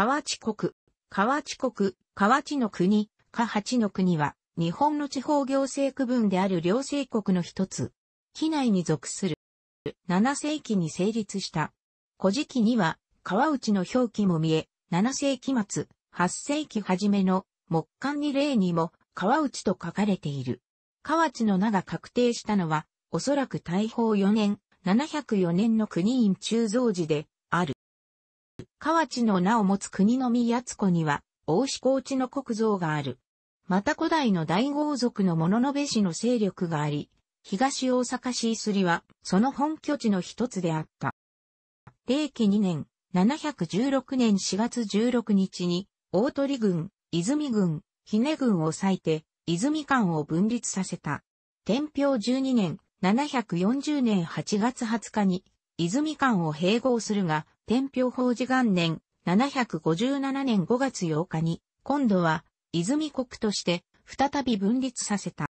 河内国、河内国、河内の国、河八の国は、日本の地方行政区分である両政国の一つ、機内に属する。7世紀に成立した。古事記には、河内の表記も見え、7世紀末、8世紀初めの木簡に例にも、河内と書かれている。河内の名が確定したのは、おそらく大宝4年、704年の国院中蔵寺で、河内の名を持つ国の宮津湖には、大志高地の国像がある。また古代の大豪族の物の部氏の勢力があり、東大阪市伊すは、その本拠地の一つであった。平期2年、716年4月16日に、大鳥軍、泉軍、ひね軍を割いて、泉間を分立させた。天平12年、740年8月20日に、泉間を併合するが、天平法事元年757年5月8日に、今度は泉国として再び分立させた。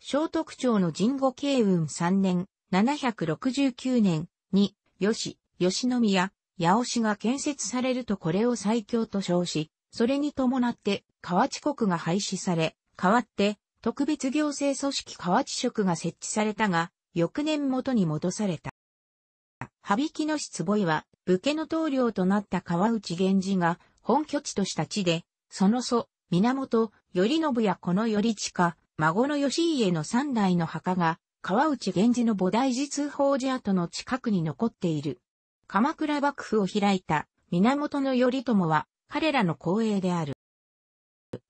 聖徳町の神後慶雲3年769年に、吉、吉宮、八尾市が建設されるとこれを最強と称し、それに伴って河内国が廃止され、代わって特別行政組織河内職が設置されたが、翌年元に戻された。羽曳野市坪井は、武家の棟梁となった川内源氏が本拠地とした地で、その祖、源、頼信やこの頼親、孫の義家の三代の墓が、川内源氏の菩提寺通報寺跡の近くに残っている。鎌倉幕府を開いた源頼朝は、彼らの光栄である。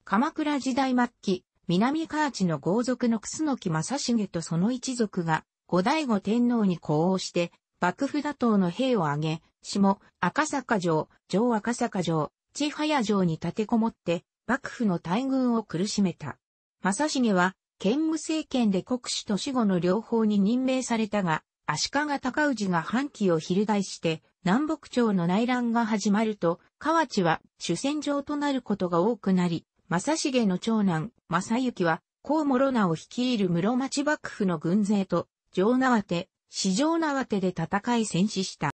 鎌倉時代末期、南河内の豪族の楠木正成とその一族が、後醍醐天皇に呼応して、幕府打倒の兵を挙げ、下、赤坂城、上赤坂城、千早城に立てこもって、幕府の大軍を苦しめた。正成は、兼武政権で国主と死後の両方に任命されたが、足利高氏が反旗を翻して、南北朝の内乱が始まると、河内は主戦場となることが多くなり、正成の長男、正幸は、高諸名を率いる室町幕府の軍勢と、城縄手、上な縄手で戦い戦死した。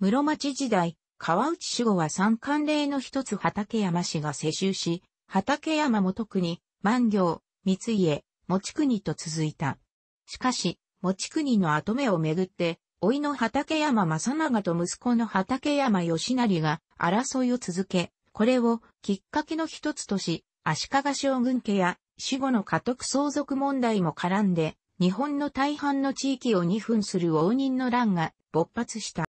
室町時代、川内守護は三冠令の一つ畠山氏が世襲し、畠山元国、万行、三家、持国と続いた。しかし、持国の跡目をめぐって、老いの畠山正長と息子の畠山義成が争いを続け、これをきっかけの一つとし、足利将軍家や守護の家督相続問題も絡んで、日本の大半の地域を二分する応仁の乱が勃発した。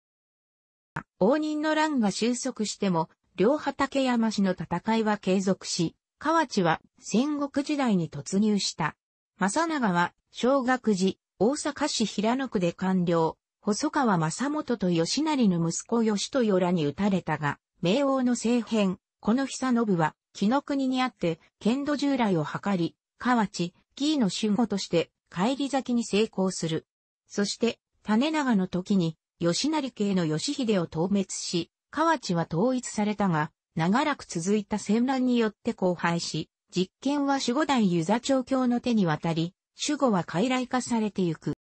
応仁の乱が収束しても、両畑山氏の戦いは継続し、河内は戦国時代に突入した。正長は、小学寺、大阪市平野区で官僚、細川正元と吉成の息子吉豊らに撃たれたが、明王の政変、この久信は、木の国にあって、剣道従来を図り、河内、紀伊の守護として、返り咲きに成功する。そして、種長の時に、吉成系の義秀を討滅し、河内は統一されたが、長らく続いた戦乱によって荒廃し、実験は守護代湯座長教の手に渡り、守護は傀儡化されてゆく。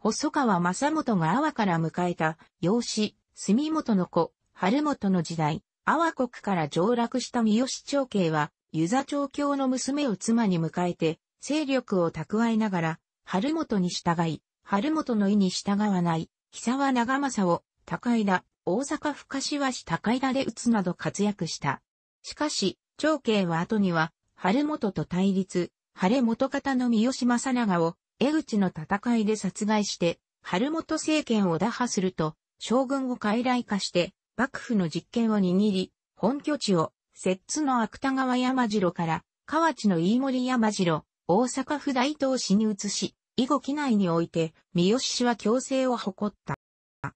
細川正元が阿波から迎えた、養子、住元の子、春元の時代、阿波国から上洛した三好長慶は、湯座長教の娘を妻に迎えて、勢力を蓄えながら、春元に従い、春元の意に従わない、久和長政を、高井田、大阪深柏市高井田で打つなど活躍した。しかし、長慶は後には、春元と対立、晴元方の三好正長を、江口の戦いで殺害して、春元政権を打破すると、将軍を傀儡化して、幕府の実権を握り、本拠地を、摂津の芥川山城から、河内の飯森山城、大阪府大東市に移し、以後機内において、三好氏は強制を誇った。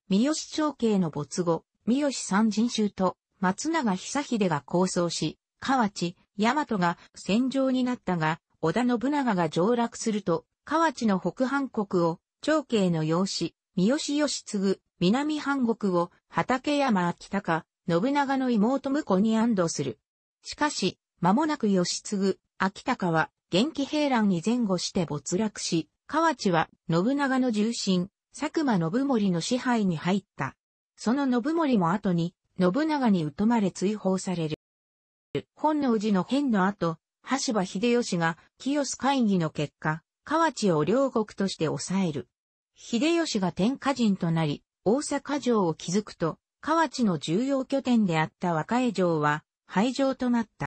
三好長慶の没後、三好三人衆と松永久秀が構想し、河内、大和が戦場になったが、織田信長が上落すると、河内の北半国を長慶の養子、三好義継、南半国を畠山秋高、信長の妹婿に安堵する。しかし、間もなく義継、秋高は元気平乱に前後して没落し、河内は信長の重臣、佐久間信盛の支配に入った。その信盛も後に、信長に疎まれ追放される。本能寺の変の後、橋場秀吉が清須会議の結果、河内を両国として抑える。秀吉が天下人となり、大阪城を築くと、河内の重要拠点であった若江城は、廃城となった。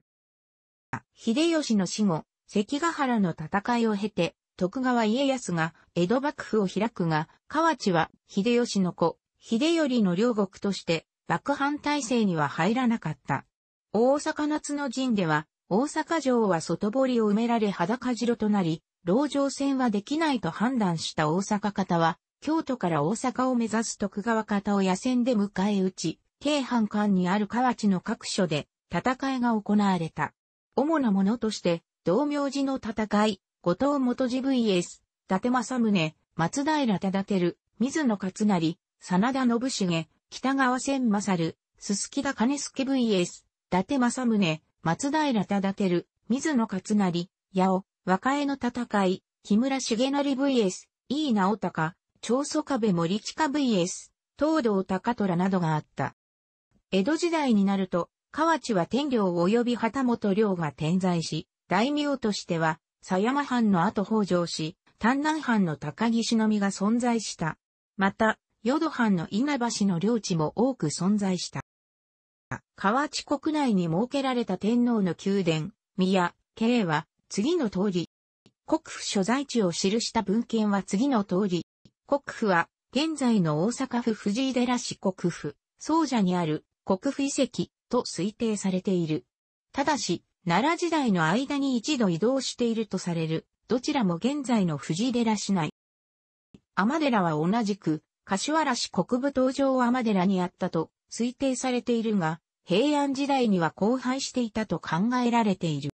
秀吉の死後、関ヶ原の戦いを経て、徳川家康が江戸幕府を開くが、河内は秀吉の子、秀頼の両国として幕藩体制には入らなかった。大阪夏の陣では、大阪城は外堀を埋められ裸城となり、牢城戦はできないと判断した大阪方は、京都から大阪を目指す徳川方を野戦で迎え撃ち、京阪間にある河内の各所で戦いが行われた。主なものとして、道明寺の戦い、後藤元寺 VS、伊達政宗、松平忠輝、水野勝成、真田信重、北川千勝、す木田兼助 VS、伊達政宗、松平忠輝、水野勝成、八尾、若江の戦い、木村重成 VS、井伊直隆、長宗壁森近 VS、東道高虎などがあった。江戸時代になると、河内は天領及び旗本領が点在し、大名としては、狭山藩の後北条氏、丹南藩の高木忍が存在した。また、淀藩の稲葉氏の領地も多く存在した。河内国内に設けられた天皇の宮殿、宮、慶は、次の通り。国府所在地を記した文献は次の通り。国府は、現在の大阪府藤井寺市国府、総社にある国府遺跡と推定されている。ただし、奈良時代の間に一度移動しているとされる、どちらも現在の藤寺市内。天寺は同じく、柏原市国部東上天寺にあったと推定されているが、平安時代には荒廃していたと考えられている。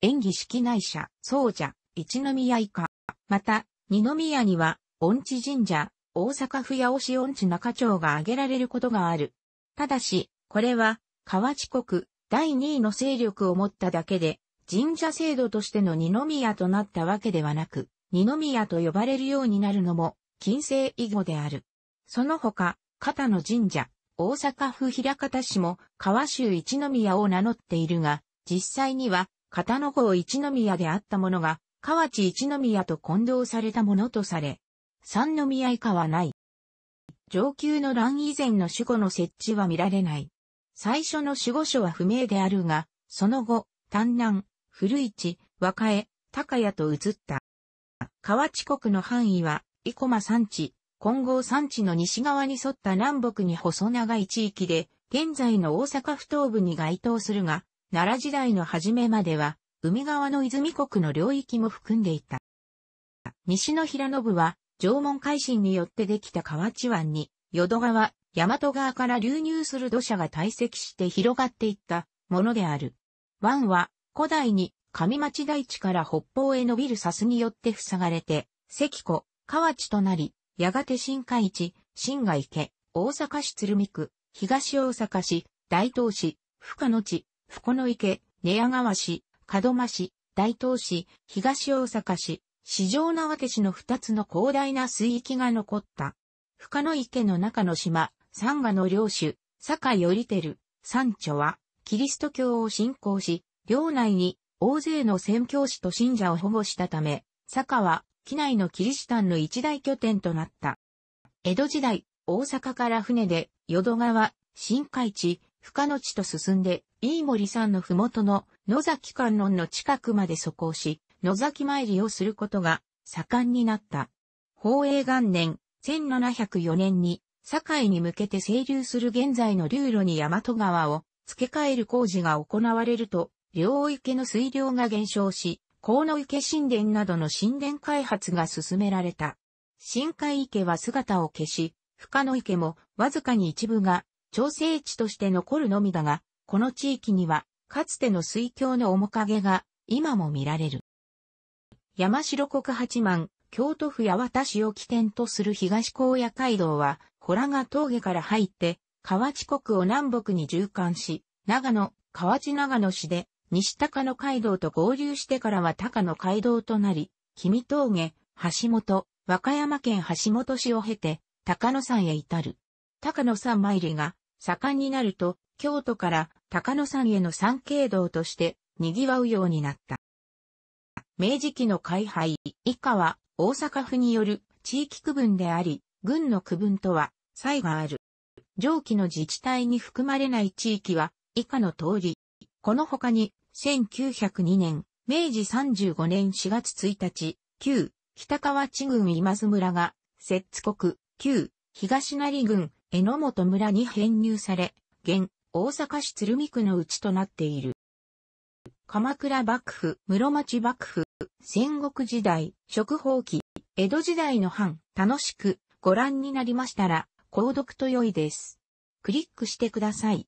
演技式内社、僧者、一宮以下。また、二宮には、恩知神社、大阪府八尾市恩知中町が挙げられることがある。ただし、これは、河内国、第2位の勢力を持っただけで、神社制度としての二宮となったわけではなく、二宮と呼ばれるようになるのも、近世以後である。その他、片野神社、大阪府平方市も川州一宮を名乗っているが、実際には片野郷一宮であったものが、河内一宮と混同されたものとされ、三宮以下はない。上級の乱以前の守護の設置は見られない。最初の守護所は不明であるが、その後、丹南、古市、若江、高谷と移った。河内国の範囲は、生駒山地、金剛山地の西側に沿った南北に細長い地域で、現在の大阪府東部に該当するが、奈良時代の初めまでは、海側の泉国の領域も含んでいた。西の平信は、縄文海進によってできた河内湾に、淀川、大和川から流入する土砂が堆積して広がっていったものである。湾は古代に上町大地から北方へ伸びる砂スによって塞がれて、関湖、河内となり、やがて新海地、新海池、大阪市鶴見区、東大阪市、大東市、深野地、深野池、寝屋川市、門真市、大東市、東大阪市、市場縄手市の二つの広大な水域が残った。深野池の中の島、サンガの領主、坂頼照、山著は、キリスト教を信仰し、領内に大勢の宣教師と信者を保護したため、坂は、機内のキリシタンの一大拠点となった。江戸時代、大阪から船で、淀川、新海地、深野地と進んで、飯森山の麓の野崎観音の近くまで渡行し、野崎参りをすることが盛んになった。宝永元年、1704年に堺に向けて整流する現在の流路に大和川を付け替える工事が行われると、両池の水量が減少し、河野池神殿などの神殿開発が進められた。深海池は姿を消し、深野池もわずかに一部が調整地として残るのみだが、この地域にはかつての水郷の面影が今も見られる。山城国八幡、京都府八幡市を起点とする東高野街道はラが峠から入って、河内国を南北に縦貫し、長野、河内長野市で、西高野街道と合流してからは高野街道となり、君峠、橋本、和歌山県橋本市を経て、高野山へ至る。高野山参りが盛んになると、京都から高野山への参詣道として賑わうようになった。明治期の開廃以下は大阪府による地域区分であり、軍の区分とは差異がある。上記の自治体に含まれない地域は以下の通り。この他に、1902年、明治35年4月1日、旧、北川地郡今津村が、摂津国、旧、東成郡、榎本村に編入され、現、大阪市鶴見区のうちとなっている。鎌倉幕府、室町幕府、戦国時代、食宝期、江戸時代の藩、楽しくご覧になりましたら、購読と良いです。クリックしてください。